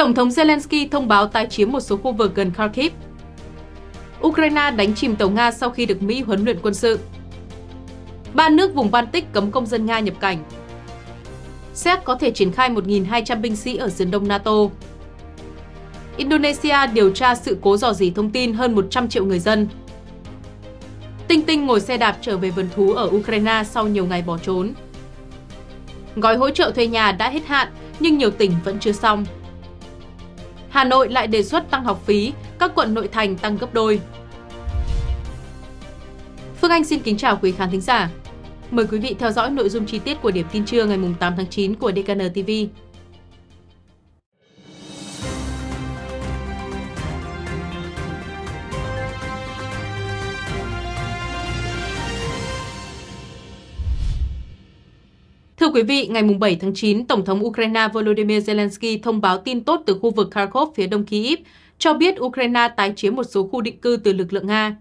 Tổng thống Zelensky thông báo tái chiếm một số khu vực gần Kharkiv. Ukraine đánh chìm tàu Nga sau khi được Mỹ huấn luyện quân sự. Ba nước vùng Baltic cấm công dân Nga nhập cảnh. Séc có thể triển khai 1.200 binh sĩ ở sườn đông NATO. Indonesia điều tra sự cố dò dỉ thông tin hơn 100 triệu người dân. Tinh Tinh ngồi xe đạp trở về vườn thú ở Ukraine sau nhiều ngày bỏ trốn. Gói hỗ trợ thuê nhà đã hết hạn, nhưng nhiều tỉnh vẫn chưa xong. Hà Nội lại đề xuất tăng học phí, các quận nội thành tăng gấp đôi. Phương Anh xin kính chào quý khán thính giả. Mời quý vị theo dõi nội dung chi tiết của điểm tin trưa ngày 8 tháng 9 của DKN TV. quý vị, ngày 7 tháng 9, Tổng thống Ukraine Volodymyr Zelensky thông báo tin tốt từ khu vực Kharkov phía đông Kyiv, cho biết Ukraine tái chiếm một số khu định cư từ lực lượng Nga.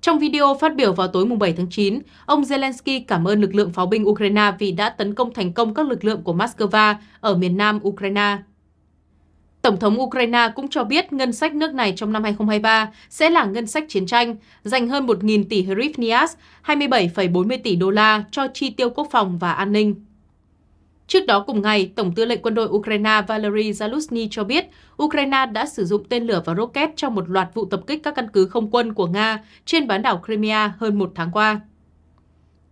Trong video phát biểu vào tối 7 tháng 9, ông Zelensky cảm ơn lực lượng pháo binh Ukraine vì đã tấn công thành công các lực lượng của Moscow ở miền nam Ukraine. Tổng thống Ukraine cũng cho biết ngân sách nước này trong năm 2023 sẽ là ngân sách chiến tranh, dành hơn 1.000 tỷ hryvnias, 27,40 tỷ đô la cho chi tiêu quốc phòng và an ninh. Trước đó cùng ngày, Tổng tư lệnh quân đội Ukraine Valery Zaluzny cho biết Ukraine đã sử dụng tên lửa và rocket trong một loạt vụ tập kích các căn cứ không quân của Nga trên bán đảo Crimea hơn một tháng qua.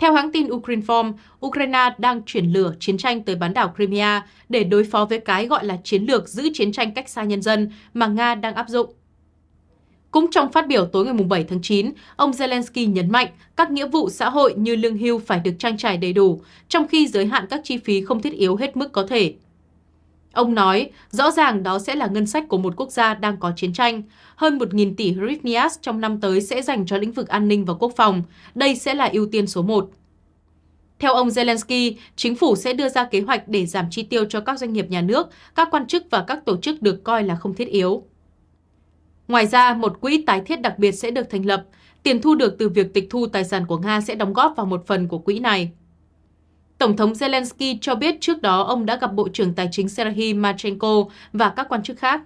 Theo hãng tin Ukrinform, Ukraine đang chuyển lửa chiến tranh tới bán đảo Crimea để đối phó với cái gọi là chiến lược giữ chiến tranh cách xa nhân dân mà Nga đang áp dụng. Cũng trong phát biểu tối ngày 7 tháng 9, ông Zelensky nhấn mạnh các nghĩa vụ xã hội như lương hưu phải được trang trải đầy đủ, trong khi giới hạn các chi phí không thiết yếu hết mức có thể. Ông nói, rõ ràng đó sẽ là ngân sách của một quốc gia đang có chiến tranh. Hơn 1.000 tỷ hryvnias trong năm tới sẽ dành cho lĩnh vực an ninh và quốc phòng. Đây sẽ là ưu tiên số một. Theo ông Zelensky, chính phủ sẽ đưa ra kế hoạch để giảm chi tiêu cho các doanh nghiệp nhà nước, các quan chức và các tổ chức được coi là không thiết yếu. Ngoài ra, một quỹ tái thiết đặc biệt sẽ được thành lập. Tiền thu được từ việc tịch thu tài sản của Nga sẽ đóng góp vào một phần của quỹ này. Tổng thống Zelensky cho biết trước đó ông đã gặp Bộ trưởng Tài chính Serhiy Marchenko và các quan chức khác.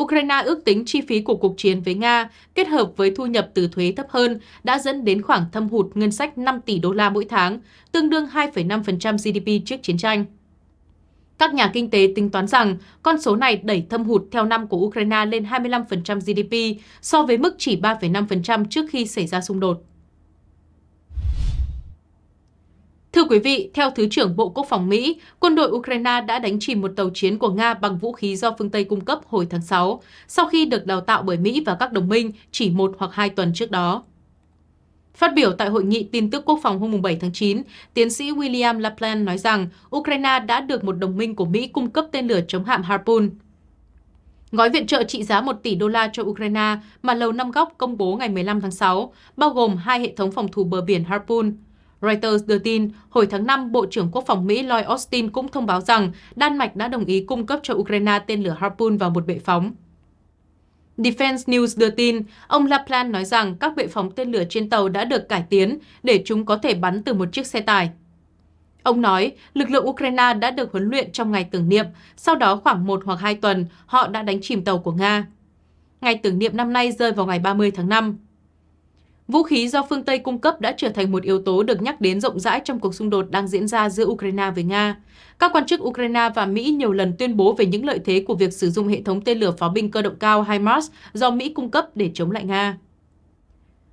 Ukraine ước tính chi phí của cuộc chiến với Nga kết hợp với thu nhập từ thuế thấp hơn đã dẫn đến khoảng thâm hụt ngân sách 5 tỷ đô la mỗi tháng, tương đương 2,5% GDP trước chiến tranh. Các nhà kinh tế tính toán rằng con số này đẩy thâm hụt theo năm của Ukraine lên 25% GDP so với mức chỉ 3,5% trước khi xảy ra xung đột. Thưa quý vị, theo Thứ trưởng Bộ Quốc phòng Mỹ, quân đội Ukraine đã đánh chìm một tàu chiến của Nga bằng vũ khí do phương Tây cung cấp hồi tháng 6, sau khi được đào tạo bởi Mỹ và các đồng minh chỉ một hoặc hai tuần trước đó. Phát biểu tại hội nghị tin tức quốc phòng hôm 7 tháng 9, tiến sĩ William Laplan nói rằng Ukraine đã được một đồng minh của Mỹ cung cấp tên lửa chống hạm Harpoon. Gói viện trợ trị giá 1 tỷ đô la cho Ukraine mà Lầu Năm Góc công bố ngày 15 tháng 6, bao gồm hai hệ thống phòng thủ bờ biển Harpoon, Reuters đưa tin, hồi tháng 5, Bộ trưởng Quốc phòng Mỹ Lloyd Austin cũng thông báo rằng Đan Mạch đã đồng ý cung cấp cho Ukraine tên lửa Harpoon và một bệ phóng. Defense News đưa tin, ông Laplan nói rằng các bệ phóng tên lửa trên tàu đã được cải tiến để chúng có thể bắn từ một chiếc xe tải. Ông nói, lực lượng Ukraine đã được huấn luyện trong ngày tưởng niệm, sau đó khoảng một hoặc hai tuần, họ đã đánh chìm tàu của Nga. Ngày tưởng niệm năm nay rơi vào ngày 30 tháng 5. Vũ khí do phương Tây cung cấp đã trở thành một yếu tố được nhắc đến rộng rãi trong cuộc xung đột đang diễn ra giữa Ukraine với Nga. Các quan chức Ukraine và Mỹ nhiều lần tuyên bố về những lợi thế của việc sử dụng hệ thống tên lửa pháo binh cơ động cao HIMARS do Mỹ cung cấp để chống lại Nga.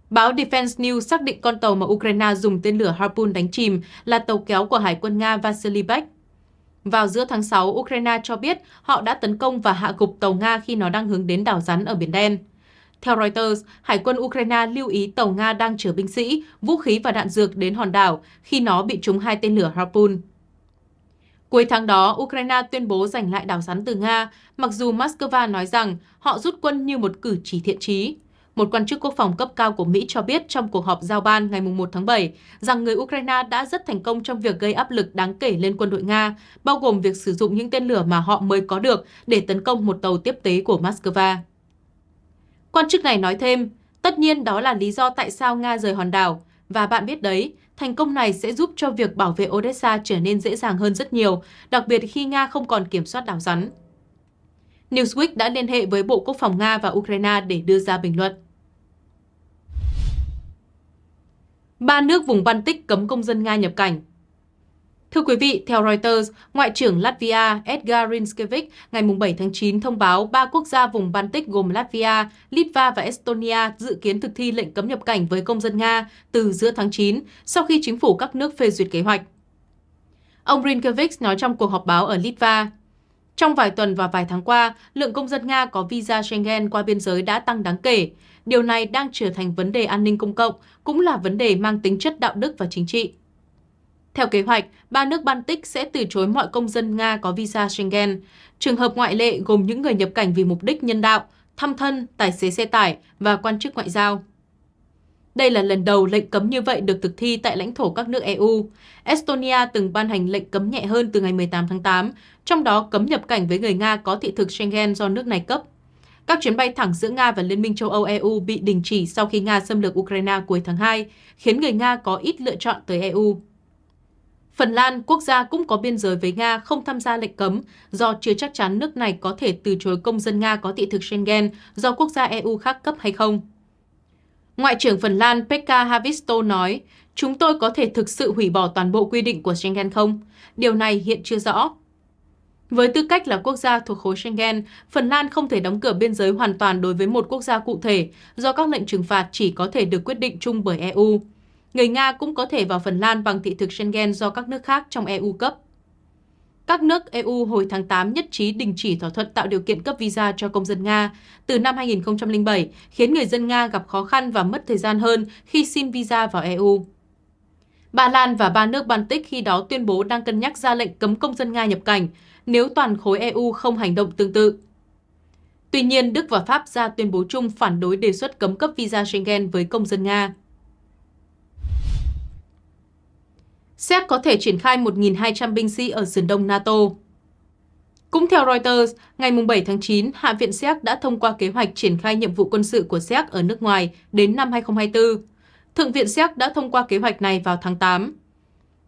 Báo Defense News xác định con tàu mà Ukraine dùng tên lửa Harpoon đánh chìm là tàu kéo của Hải quân Nga Vasily Beck. Vào giữa tháng 6, Ukraine cho biết họ đã tấn công và hạ gục tàu Nga khi nó đang hướng đến đảo rắn ở Biển Đen. Theo Reuters, Hải quân Ukraine lưu ý tàu Nga đang chở binh sĩ, vũ khí và đạn dược đến hòn đảo khi nó bị trúng hai tên lửa Harpoon. Cuối tháng đó, Ukraine tuyên bố giành lại đảo rắn từ Nga, mặc dù Moscow nói rằng họ rút quân như một cử chỉ thiện trí. Một quan chức quốc phòng cấp cao của Mỹ cho biết trong cuộc họp giao ban ngày 1 tháng 7 rằng người Ukraine đã rất thành công trong việc gây áp lực đáng kể lên quân đội Nga, bao gồm việc sử dụng những tên lửa mà họ mới có được để tấn công một tàu tiếp tế của Moscow. Quan chức này nói thêm, tất nhiên đó là lý do tại sao Nga rời hòn đảo, và bạn biết đấy, thành công này sẽ giúp cho việc bảo vệ Odessa trở nên dễ dàng hơn rất nhiều, đặc biệt khi Nga không còn kiểm soát đảo rắn. Newsweek đã liên hệ với Bộ Quốc phòng Nga và Ukraine để đưa ra bình luận. Ba nước vùng Baltic cấm công dân Nga nhập cảnh Thưa quý vị, theo Reuters, Ngoại trưởng Latvia Edgar Rinskevich ngày 7 tháng 9 thông báo ba quốc gia vùng Baltic gồm Latvia, Litva và Estonia dự kiến thực thi lệnh cấm nhập cảnh với công dân Nga từ giữa tháng 9 sau khi chính phủ các nước phê duyệt kế hoạch. Ông Rinkevich nói trong cuộc họp báo ở Litva, trong vài tuần và vài tháng qua, lượng công dân Nga có visa Schengen qua biên giới đã tăng đáng kể. Điều này đang trở thành vấn đề an ninh công cộng, cũng là vấn đề mang tính chất đạo đức và chính trị. Theo kế hoạch, ba nước Baltic sẽ từ chối mọi công dân Nga có visa Schengen. Trường hợp ngoại lệ gồm những người nhập cảnh vì mục đích nhân đạo, thăm thân, tài xế xe tải và quan chức ngoại giao. Đây là lần đầu lệnh cấm như vậy được thực thi tại lãnh thổ các nước EU. Estonia từng ban hành lệnh cấm nhẹ hơn từ ngày 18 tháng 8, trong đó cấm nhập cảnh với người Nga có thị thực Schengen do nước này cấp. Các chuyến bay thẳng giữa Nga và Liên minh châu Âu EU bị đình chỉ sau khi Nga xâm lược Ukraine cuối tháng 2, khiến người Nga có ít lựa chọn tới EU. Phần Lan, quốc gia cũng có biên giới với Nga không tham gia lệnh cấm do chưa chắc chắn nước này có thể từ chối công dân Nga có thị thực Schengen do quốc gia EU khác cấp hay không. Ngoại trưởng Phần Lan Pekka Havisto nói, chúng tôi có thể thực sự hủy bỏ toàn bộ quy định của Schengen không? Điều này hiện chưa rõ. Với tư cách là quốc gia thuộc khối Schengen, Phần Lan không thể đóng cửa biên giới hoàn toàn đối với một quốc gia cụ thể do các lệnh trừng phạt chỉ có thể được quyết định chung bởi EU người Nga cũng có thể vào Phần Lan bằng thị thực Schengen do các nước khác trong EU cấp. Các nước EU hồi tháng 8 nhất trí đình chỉ thỏa thuận tạo điều kiện cấp visa cho công dân Nga từ năm 2007, khiến người dân Nga gặp khó khăn và mất thời gian hơn khi xin visa vào EU. Ba Lan và ba nước Baltic khi đó tuyên bố đang cân nhắc ra lệnh cấm công dân Nga nhập cảnh nếu toàn khối EU không hành động tương tự. Tuy nhiên, Đức và Pháp ra tuyên bố chung phản đối đề xuất cấm cấp visa Schengen với công dân Nga. Séc có thể triển khai 1.200 binh sĩ ở sườn đông NATO. Cũng theo Reuters, ngày 7 tháng 9, Hạ viện Séc đã thông qua kế hoạch triển khai nhiệm vụ quân sự của Séc ở nước ngoài đến năm 2024. Thượng viện Séc đã thông qua kế hoạch này vào tháng 8.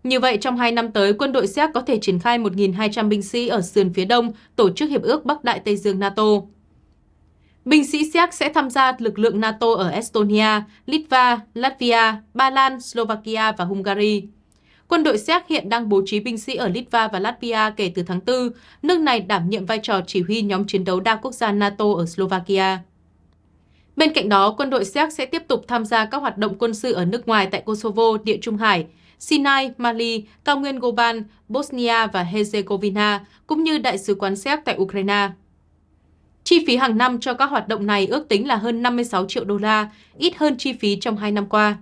Như vậy, trong hai năm tới, quân đội Séc có thể triển khai 1.200 binh sĩ ở sườn phía đông Tổ chức Hiệp ước Bắc Đại Tây Dương NATO. Binh sĩ Séc sẽ tham gia lực lượng NATO ở Estonia, Litva, Latvia, Ba Lan, Slovakia và Hungary. Quân đội Séc hiện đang bố trí binh sĩ ở Litva và Latvia kể từ tháng 4. Nước này đảm nhiệm vai trò chỉ huy nhóm chiến đấu đa quốc gia NATO ở Slovakia. Bên cạnh đó, quân đội Séc sẽ tiếp tục tham gia các hoạt động quân sự ở nước ngoài tại Kosovo, Địa Trung Hải, Sinai, Mali, cao nguyên Goban, Bosnia và Herzegovina, cũng như Đại sứ quán Séc tại Ukraine. Chi phí hàng năm cho các hoạt động này ước tính là hơn 56 triệu đô la, ít hơn chi phí trong hai năm qua.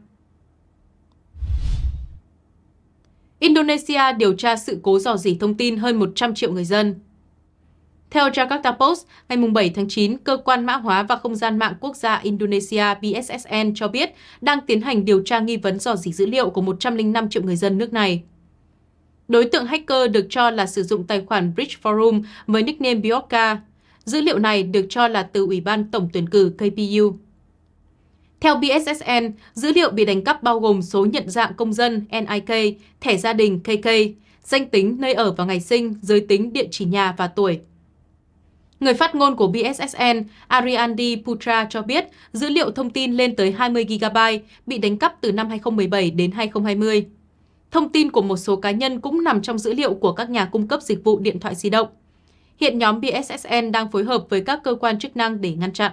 Indonesia điều tra sự cố dò dỉ thông tin hơn 100 triệu người dân. Theo Jakarta Post, ngày 7 tháng 9, Cơ quan Mã hóa và Không gian mạng quốc gia Indonesia BSSN cho biết đang tiến hành điều tra nghi vấn dò dỉ dữ liệu của 105 triệu người dân nước này. Đối tượng hacker được cho là sử dụng tài khoản Bridge Forum với nickname Bioka. Dữ liệu này được cho là từ Ủy ban Tổng tuyển cử KPU. Theo BSSN, dữ liệu bị đánh cắp bao gồm số nhận dạng công dân NIK, thẻ gia đình KK, danh tính, nơi ở và ngày sinh, giới tính, địa chỉ nhà và tuổi. Người phát ngôn của BSSN, Ariandi Putra cho biết dữ liệu thông tin lên tới 20GB bị đánh cắp từ năm 2017 đến 2020. Thông tin của một số cá nhân cũng nằm trong dữ liệu của các nhà cung cấp dịch vụ điện thoại di động. Hiện nhóm BSSN đang phối hợp với các cơ quan chức năng để ngăn chặn.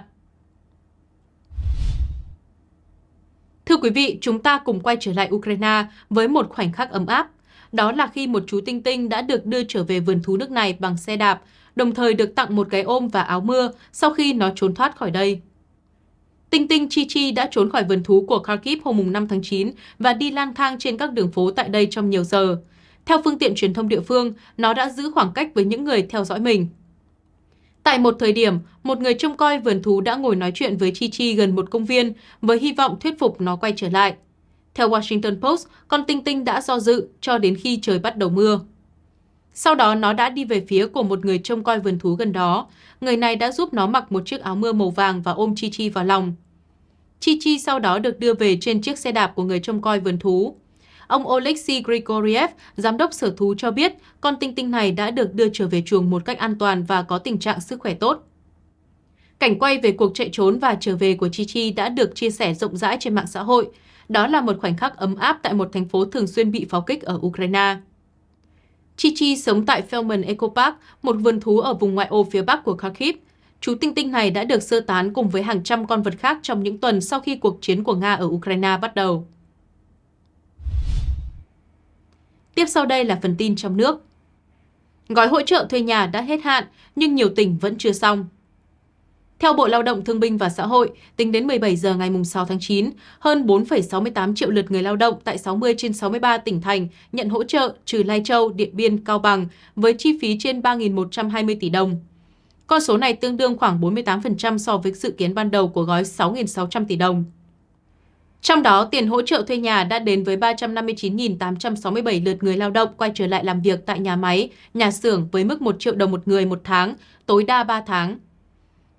Thưa quý vị, chúng ta cùng quay trở lại Ukraine với một khoảnh khắc ấm áp. Đó là khi một chú tinh tinh đã được đưa trở về vườn thú nước này bằng xe đạp, đồng thời được tặng một cái ôm và áo mưa sau khi nó trốn thoát khỏi đây. Tinh tinh Chi Chi đã trốn khỏi vườn thú của Kharkiv hôm 5 tháng 9 và đi lang thang trên các đường phố tại đây trong nhiều giờ. Theo phương tiện truyền thông địa phương, nó đã giữ khoảng cách với những người theo dõi mình. Tại một thời điểm, một người trông coi vườn thú đã ngồi nói chuyện với Chi Chi gần một công viên với hy vọng thuyết phục nó quay trở lại. Theo Washington Post, con tinh tinh đã do dự cho đến khi trời bắt đầu mưa. Sau đó nó đã đi về phía của một người trông coi vườn thú gần đó. Người này đã giúp nó mặc một chiếc áo mưa màu vàng và ôm Chi Chi vào lòng. Chi Chi sau đó được đưa về trên chiếc xe đạp của người trông coi vườn thú. Ông Oleksiy Grigoriev, giám đốc sở thú cho biết con tinh tinh này đã được đưa trở về chuồng một cách an toàn và có tình trạng sức khỏe tốt. Cảnh quay về cuộc chạy trốn và trở về của Chi Chi đã được chia sẻ rộng rãi trên mạng xã hội. Đó là một khoảnh khắc ấm áp tại một thành phố thường xuyên bị pháo kích ở Ukraine. Chi Chi sống tại Felman Eco Park, một vườn thú ở vùng ngoại ô phía bắc của Kharkiv. Chú tinh tinh này đã được sơ tán cùng với hàng trăm con vật khác trong những tuần sau khi cuộc chiến của Nga ở Ukraine bắt đầu. Tiếp sau đây là phần tin trong nước. Gói hỗ trợ thuê nhà đã hết hạn, nhưng nhiều tỉnh vẫn chưa xong. Theo Bộ Lao động Thương binh và Xã hội, tính đến 17 giờ ngày 6 tháng 9, hơn 4,68 triệu lượt người lao động tại 60 trên 63 tỉnh thành nhận hỗ trợ trừ Lai Châu, Điện Biên, Cao Bằng với chi phí trên 3.120 tỷ đồng. Con số này tương đương khoảng 48% so với dự kiến ban đầu của gói 6.600 tỷ đồng. Trong đó, tiền hỗ trợ thuê nhà đã đến với 359.867 lượt người lao động quay trở lại làm việc tại nhà máy, nhà xưởng với mức 1 triệu đồng một người một tháng, tối đa 3 tháng.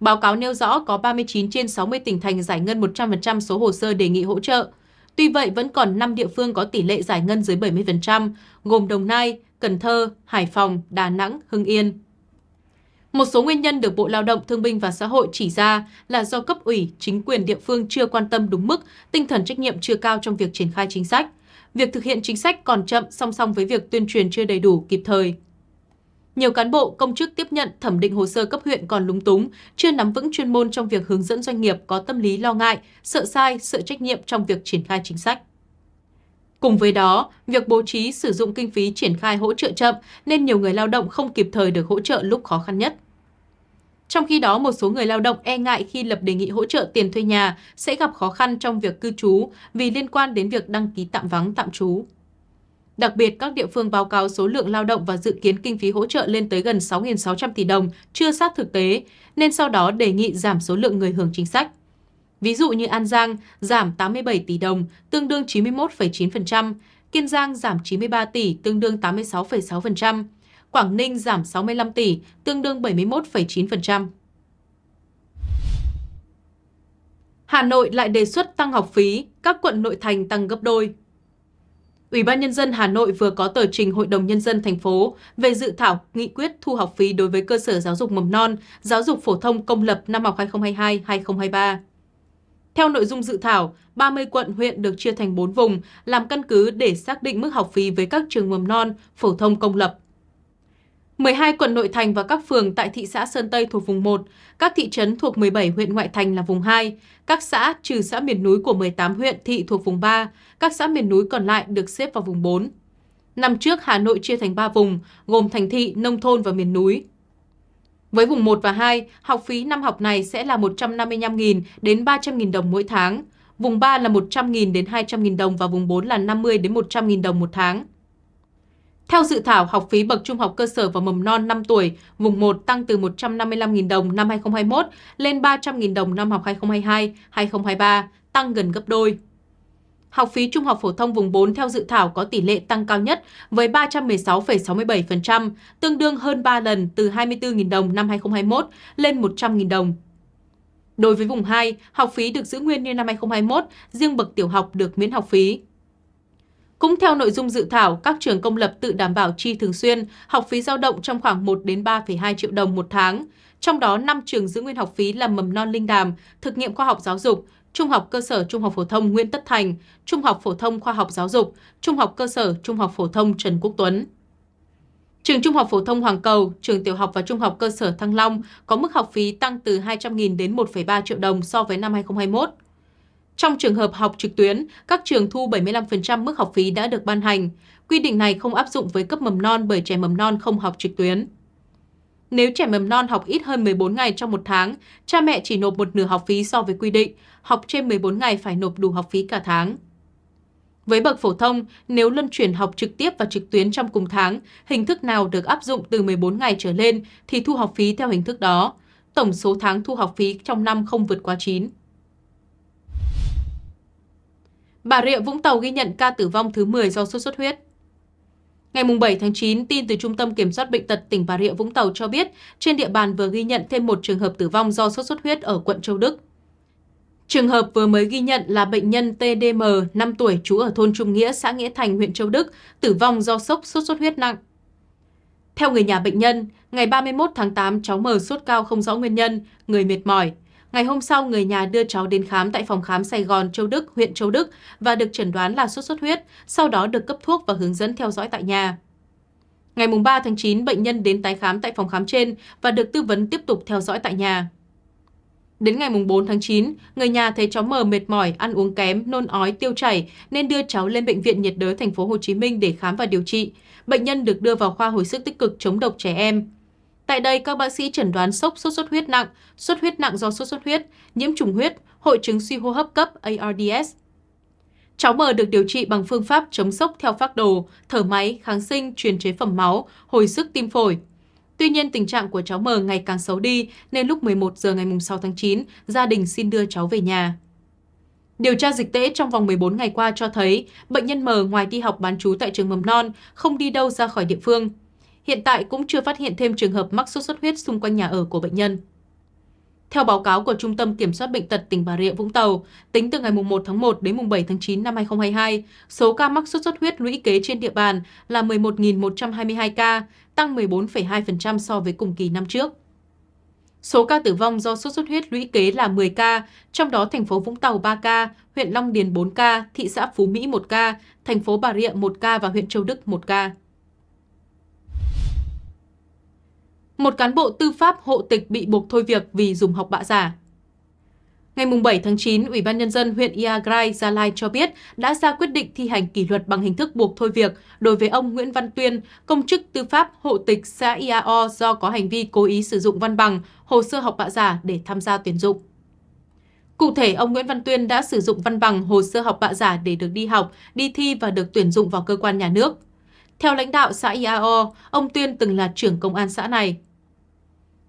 Báo cáo nêu rõ có 39 trên 60 tỉnh thành giải ngân 100% số hồ sơ đề nghị hỗ trợ. Tuy vậy, vẫn còn 5 địa phương có tỷ lệ giải ngân dưới 70%, gồm Đồng Nai, Cần Thơ, Hải Phòng, Đà Nẵng, Hưng Yên. Một số nguyên nhân được Bộ Lao động Thương binh và Xã hội chỉ ra là do cấp ủy, chính quyền địa phương chưa quan tâm đúng mức, tinh thần trách nhiệm chưa cao trong việc triển khai chính sách. Việc thực hiện chính sách còn chậm song song với việc tuyên truyền chưa đầy đủ kịp thời. Nhiều cán bộ, công chức tiếp nhận thẩm định hồ sơ cấp huyện còn lúng túng, chưa nắm vững chuyên môn trong việc hướng dẫn doanh nghiệp có tâm lý lo ngại, sợ sai, sợ trách nhiệm trong việc triển khai chính sách. Cùng với đó, việc bố trí sử dụng kinh phí triển khai hỗ trợ chậm nên nhiều người lao động không kịp thời được hỗ trợ lúc khó khăn nhất. Trong khi đó, một số người lao động e ngại khi lập đề nghị hỗ trợ tiền thuê nhà sẽ gặp khó khăn trong việc cư trú vì liên quan đến việc đăng ký tạm vắng tạm trú. Đặc biệt, các địa phương báo cáo số lượng lao động và dự kiến kinh phí hỗ trợ lên tới gần 6.600 tỷ đồng chưa sát thực tế, nên sau đó đề nghị giảm số lượng người hưởng chính sách. Ví dụ như An Giang giảm 87 tỷ đồng, tương đương 91,9%, Kiên Giang giảm 93 tỷ, tương đương 86,6%, Quảng Ninh giảm 65 tỷ, tương đương 71,9%. Hà Nội lại đề xuất tăng học phí, các quận nội thành tăng gấp đôi. Ủy ban nhân dân Hà Nội vừa có tờ trình Hội đồng nhân dân thành phố về dự thảo nghị quyết thu học phí đối với cơ sở giáo dục mầm non, giáo dục phổ thông công lập năm học 2022-2023. Theo nội dung dự thảo, 30 quận huyện được chia thành 4 vùng làm căn cứ để xác định mức học phí với các trường mầm non, phổ thông công lập. 12 quận nội thành và các phường tại thị xã Sơn Tây thuộc vùng 1, các thị trấn thuộc 17 huyện ngoại thành là vùng 2, các xã trừ xã miền núi của 18 huyện thị thuộc vùng 3, các xã miền núi còn lại được xếp vào vùng 4. Năm trước, Hà Nội chia thành 3 vùng, gồm thành thị, nông thôn và miền núi. Với vùng 1 và 2, học phí năm học này sẽ là 155.000 đến 300.000 đồng mỗi tháng, vùng 3 là 100.000 đến 200.000 đồng và vùng 4 là 50 đến 100.000 đồng một tháng. Theo dự thảo, học phí bậc trung học cơ sở và mầm non 5 tuổi, vùng 1 tăng từ 155.000 đồng năm 2021 lên 300.000 đồng năm học 2022-2023, tăng gần gấp đôi. Học phí trung học phổ thông vùng 4 theo dự thảo có tỷ lệ tăng cao nhất với 316,67%, tương đương hơn 3 lần từ 24.000 đồng năm 2021 lên 100.000 đồng Đối với vùng 2, học phí được giữ nguyên như năm 2021, riêng bậc tiểu học được miễn học phí. Cũng theo nội dung dự thảo, các trường công lập tự đảm bảo chi thường xuyên, học phí dao động trong khoảng 1 đến 3,2 triệu đồng một tháng. Trong đó, 5 trường giữ nguyên học phí là Mầm non Linh Đàm, Thực nghiệm khoa học giáo dục, Trung học cơ sở Trung học phổ thông Nguyễn Tất Thành, Trung học phổ thông Khoa học Giáo dục, Trung học cơ sở Trung học phổ thông Trần Quốc Tuấn. Trường Trung học phổ thông Hoàng Cầu, trường tiểu học và trung học cơ sở Thăng Long có mức học phí tăng từ 200.000 đến 1,3 triệu đồng so với năm 2021. Trong trường hợp học trực tuyến, các trường thu 75% mức học phí đã được ban hành. Quy định này không áp dụng với cấp mầm non bởi trẻ mầm non không học trực tuyến. Nếu trẻ mầm non học ít hơn 14 ngày trong một tháng, cha mẹ chỉ nộp một nửa học phí so với quy định, học trên 14 ngày phải nộp đủ học phí cả tháng. Với bậc phổ thông, nếu luân chuyển học trực tiếp và trực tuyến trong cùng tháng, hình thức nào được áp dụng từ 14 ngày trở lên thì thu học phí theo hình thức đó. Tổng số tháng thu học phí trong năm không vượt quá 9. Bà Rịa Vũng Tàu ghi nhận ca tử vong thứ 10 do sốt xuất huyết. Ngày 7 tháng 9, tin từ Trung tâm Kiểm soát Bệnh tật tỉnh Bà Rịa Vũng Tàu cho biết trên địa bàn vừa ghi nhận thêm một trường hợp tử vong do sốt xuất huyết ở quận Châu Đức. Trường hợp vừa mới ghi nhận là bệnh nhân TDM, 5 tuổi, trú ở thôn Trung Nghĩa, xã Nghĩa Thành, huyện Châu Đức, tử vong do sốc sốt xuất huyết nặng. Theo người nhà bệnh nhân, ngày 31 tháng 8 cháu M sốt cao không rõ nguyên nhân, người mệt mỏi, Ngày hôm sau, người nhà đưa cháu đến khám tại phòng khám Sài Gòn, Châu Đức, huyện Châu Đức và được chẩn đoán là sốt xuất huyết, sau đó được cấp thuốc và hướng dẫn theo dõi tại nhà. Ngày 3 tháng 9, bệnh nhân đến tái khám tại phòng khám trên và được tư vấn tiếp tục theo dõi tại nhà. Đến ngày 4 tháng 9, người nhà thấy cháu mờ mệt mỏi, ăn uống kém, nôn ói, tiêu chảy nên đưa cháu lên bệnh viện nhiệt đới thành phố Hồ Chí Minh để khám và điều trị. Bệnh nhân được đưa vào khoa hồi sức tích cực chống độc trẻ em. Tại đây, các bác sĩ chẩn đoán sốc sốt xuất huyết nặng, xuất huyết nặng do sốt xuất huyết, nhiễm trùng huyết, hội chứng suy hô hấp cấp ARDS. Cháu M được điều trị bằng phương pháp chống sốc theo phác đồ, thở máy, kháng sinh, truyền chế phẩm máu, hồi sức tim phổi. Tuy nhiên, tình trạng của cháu M ngày càng xấu đi nên lúc 11 giờ ngày 6 tháng 9, gia đình xin đưa cháu về nhà. Điều tra dịch tễ trong vòng 14 ngày qua cho thấy, bệnh nhân M ngoài đi học bán chú tại trường mầm non, không đi đâu ra khỏi địa phương. Hiện tại cũng chưa phát hiện thêm trường hợp mắc sốt xuất huyết xung quanh nhà ở của bệnh nhân. Theo báo cáo của Trung tâm Kiểm soát Bệnh tật tỉnh Bà Rịa Vũng Tàu, tính từ ngày 1 tháng 1 đến 7 tháng 9 năm 2022, số ca mắc sốt xuất huyết lũy kế trên địa bàn là 11.122 ca, tăng 14,2% so với cùng kỳ năm trước. Số ca tử vong do sốt xuất huyết lũy kế là 10 ca, trong đó thành phố Vũng Tàu 3 ca, huyện Long Điền 4 ca, thị xã Phú Mỹ 1 ca, thành phố Bà Rịa 1 ca và huyện Châu Đức 1 ca. Một cán bộ tư pháp hộ tịch bị buộc thôi việc vì dùng học bạ giả. Ngày 7 tháng 9, Ủy ban Nhân dân huyện Iagrai, Gia Lai cho biết đã ra quyết định thi hành kỷ luật bằng hình thức buộc thôi việc đối với ông Nguyễn Văn Tuyên, công chức tư pháp hộ tịch xã Iao do có hành vi cố ý sử dụng văn bằng, hồ sơ học bạ giả để tham gia tuyển dụng. Cụ thể, ông Nguyễn Văn Tuyên đã sử dụng văn bằng hồ sơ học bạ giả để được đi học, đi thi và được tuyển dụng vào cơ quan nhà nước. Theo lãnh đạo xã Iao, ông Tuyên từng là trưởng công an xã này.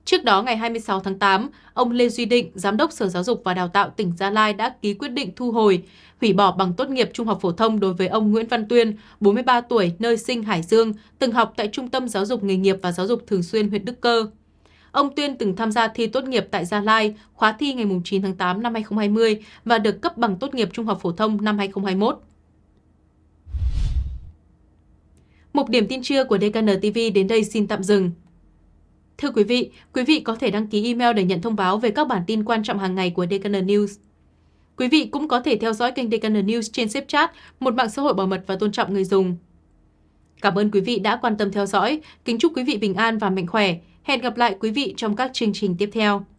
Trước đó, ngày 26 tháng 8, ông Lê Duy Định, Giám đốc Sở Giáo dục và Đào tạo tỉnh Gia Lai đã ký quyết định thu hồi, hủy bỏ bằng tốt nghiệp trung học phổ thông đối với ông Nguyễn Văn Tuyên, 43 tuổi, nơi sinh Hải Dương, từng học tại Trung tâm Giáo dục Nghề nghiệp và Giáo dục Thường xuyên huyện Đức Cơ. Ông Tuyên từng tham gia thi tốt nghiệp tại Gia Lai, khóa thi ngày 9 tháng 8 năm 2020 và được cấp bằng tốt nghiệp trung học phổ thông năm 2021. Mục điểm tin trưa của DKN TV đến đây xin tạm dừng. Thưa quý vị, quý vị có thể đăng ký email để nhận thông báo về các bản tin quan trọng hàng ngày của DKN News. Quý vị cũng có thể theo dõi kênh DKN News trên Snapchat, một mạng xã hội bảo mật và tôn trọng người dùng. Cảm ơn quý vị đã quan tâm theo dõi. Kính chúc quý vị bình an và mạnh khỏe. Hẹn gặp lại quý vị trong các chương trình tiếp theo.